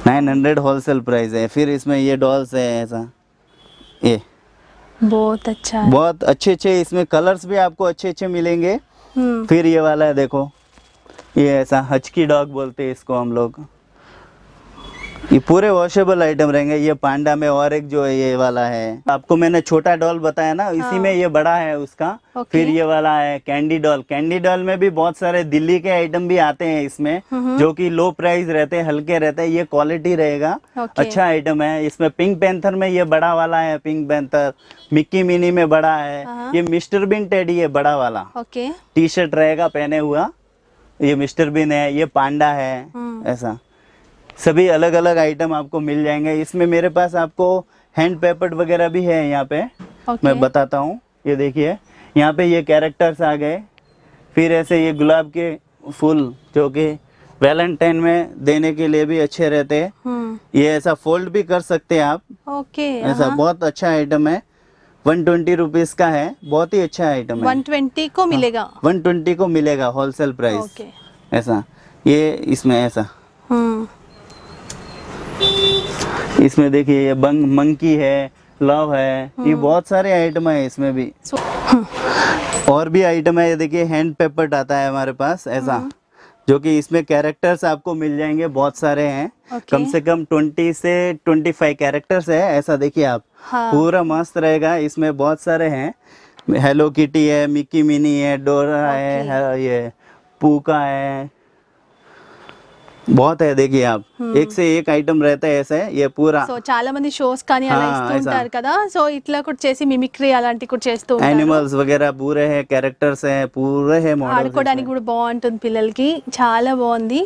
नाइन हंड्रेड होलसेल प्राइस है फिर इसमें ये डॉल्स है ऐसा ये बहुत अच्छा है। बहुत अच्छे अच्छे इसमें कलर्स भी आपको अच्छे अच्छे मिलेंगे हम्म। फिर ये वाला है देखो ये ऐसा हचकी डॉग बोलते हैं इसको हम लोग ये पूरे वॉशेबल आइटम रहेंगे ये पांडा में और एक जो ये वाला है आपको मैंने छोटा डॉल बताया ना इसी हाँ। में ये बड़ा है उसका फिर ये वाला है कैंडी डॉल कैंडी डॉल में भी बहुत सारे दिल्ली के आइटम भी आते हैं इसमें जो कि लो प्राइस रहते हैं हल्के रहते हैं ये क्वालिटी रहेगा अच्छा आइटम है इसमें पिंक पेंथर में ये बड़ा वाला है पिंक पैंथर मिक्की मिनी में बड़ा है हाँ। ये मिस्टर बिन टेडी है बड़ा वाला टी शर्ट रहेगा पहने हुआ ये मिस्टर बिन है ये पांडा है हम्म। ऐसा सभी अलग अलग आइटम आपको मिल जाएंगे इसमें मेरे पास आपको हैंड पेपर वगैरह भी है यहाँ पे okay. मैं बताता हूँ ये देखिए यहाँ पे ये कैरेक्टर्स आ गए फिर ऐसे ये गुलाब के फूल जो कि वैलेंटाइन में देने के लिए भी अच्छे रहते हैं हम्म। ये ऐसा फोल्ड भी कर सकते हैं आप ओके ऐसा हाँ। बहुत अच्छा आइटम है वन ट्वेंटी रुपीज का है बहुत ही अच्छा आइटम है वन ट्वेंटी हाँ। को मिलेगा वन ट्वेंटी को मिलेगा होलसेल प्राइस ऐसा ये इसमें ऐसा हम्म। इसमें देखिए ये बंग मंकी है लव है ये हाँ। बहुत सारे आइटम है इसमें भी हाँ। और भी आइटम है ये देखिए हैंड पेपर आता है हमारे पास ऐसा हाँ। जो कि इसमें कैरेक्टर्स आपको मिल जाएंगे बहुत सारे हैं okay. कम से कम ट्वेंटी से ट्वेंटी फाइव कैरेक्टर्स है ऐसा देखिए आप हाँ। पूरा मस्त रहेगा इसमें बहुत सारे हैं हेलो किटी है मिकी मिनी है डोरा okay. है ये पूका है बहुत है देखिए आप हम्म। एक से एक आइटम रहता है ऐसा ये पूरा सो చాలా మంది షోస్ కాని అలా ఇస్తుంటార కదా సో ఇట్లా కొట్ చేసి మిమిక్రీ అలాంటి కొట్ చేస్తూ ఉంటారు एनिमल्स वगैरह पूरे हैं कैरेक्टर्स हैं पूरे हैं मॉडल ఆడుకోవడానికి కూడా బాగుంటుంది పిల్లలకి చాలా బాగుంది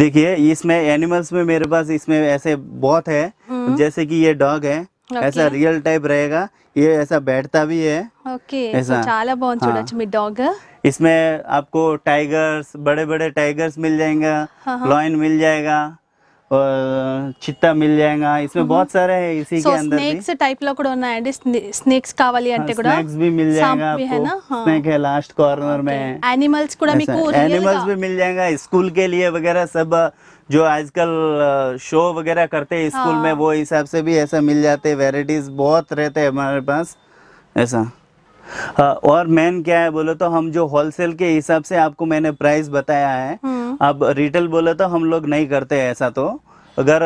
देखिए इसमें एनिमल्स में मेरे पास इसमें ऐसे बहुत है हम्म। जैसे की ये डॉग है okay. ऐसा रियल टाइप रहेगा ये ऐसा बैठता भी है ओके okay. तो ऐसा हाँ। इसमें आपको टाइगर्स बड़े बड़े टाइगर्स मिल जाएंगे लॉइन हाँ, हाँ। मिल जाएगा और चित्ता मिल जाएगा इसमें हम्म। बहुत सारे है इसी so, के अंदर स्नेक्स टाइप स्नेक्स కూడా ఉన్నాయండి भी मिल जाएगा आपको स्नेक है लास्ट कॉर्नर में एनिमल्स एनिमल्स भी मिल जाएगा स्कूल के लिए वगैरह सब जो आजकल शो वगैरह करते हैं स्कूल हाँ। में वो हिसाब से भी ऐसा मिल जाते वेराइटीज बहुत रहते हैं हमारे पास ऐसा और मेन क्या है बोले तो हम जो होलसेल के हिसाब से आपको मैंने प्राइस बताया है हम्म। अब रिटेल बोले तो हम लोग नहीं करते ऐसा तो अगर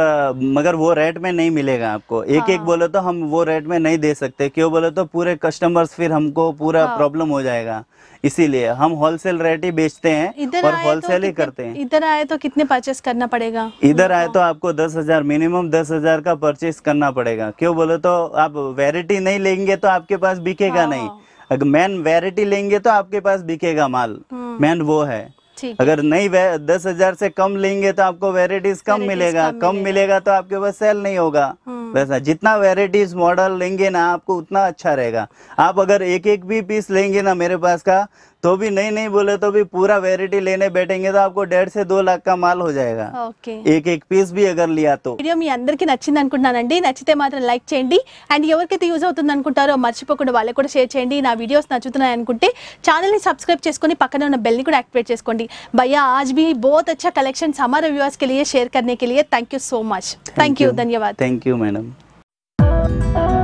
मगर वो रेट में नहीं मिलेगा आपको एक हाँ। एक बोले तो हम वो रेट में नहीं दे सकते क्यों बोले तो पूरे कस्टमर्स फिर हमको पूरा हाँ। प्रॉब्लम हो जाएगा इसीलिए हम होलसेल रेट ही बेचते हैं और होलसेल तो ही करते हैं इधर आए तो कितने परचेस करना पड़ेगा इधर आए हाँ। तो आपको दस हजार मिनिमम दस हजार का परचेस करना पड़ेगा क्यों बोले तो आप वेराइटी नहीं लेंगे तो आपके पास बिकेगा नहीं अगर मेन वेराइटी लेंगे तो आपके पास बिकेगा माल मेन हाँ। वो है अगर नहीं दस हजार से कम लेंगे तो आपको वेराइटीज कम मिलेगा कम मिलेगा तो आपके पास सेल नहीं होगा हाँ। वैसा जितना वेराइटीज मॉडल लेंगे ना आपको उतना अच्छा रहेगा आप अगर एक एक भी पीस लेंगे ना मेरे पास का तो भी नहीं नहीं बोले तो भी पूरा वेराइटी लेने बैठेंगे तो आपको डेढ़ से दो लाख का माल हो जाएगा एक एक పీస్ బి అగర్ లియా తో వీడియో మీ అందరికీ నచ్చింది అనుకుంటున్నానండి నచ్చితే మాత్రం లైక్ చేయండి అండ్ ఎవరికైతే యూజ్ అవుతుంది అనుకుంటారో మర్చిపోకుండా వాళ్ళకి కూడా షేర్ చేయండి నా వీడియోస్ నచ్చుతున్నాయి అనుకుంటే ఛానల్ని సబ్స్క్రైబ్ చేసుకొని పక్కన ఉన్న బెల్ని కూడా యాక్టివేట్ చేసుకోండి భయ్యా आज भी बहुत अच्छा कलेक्शन हमारे व्यूअर्स के लिए शेयर करने के लिए thank you so much thank you धन्यवाद थैंक यू मैडम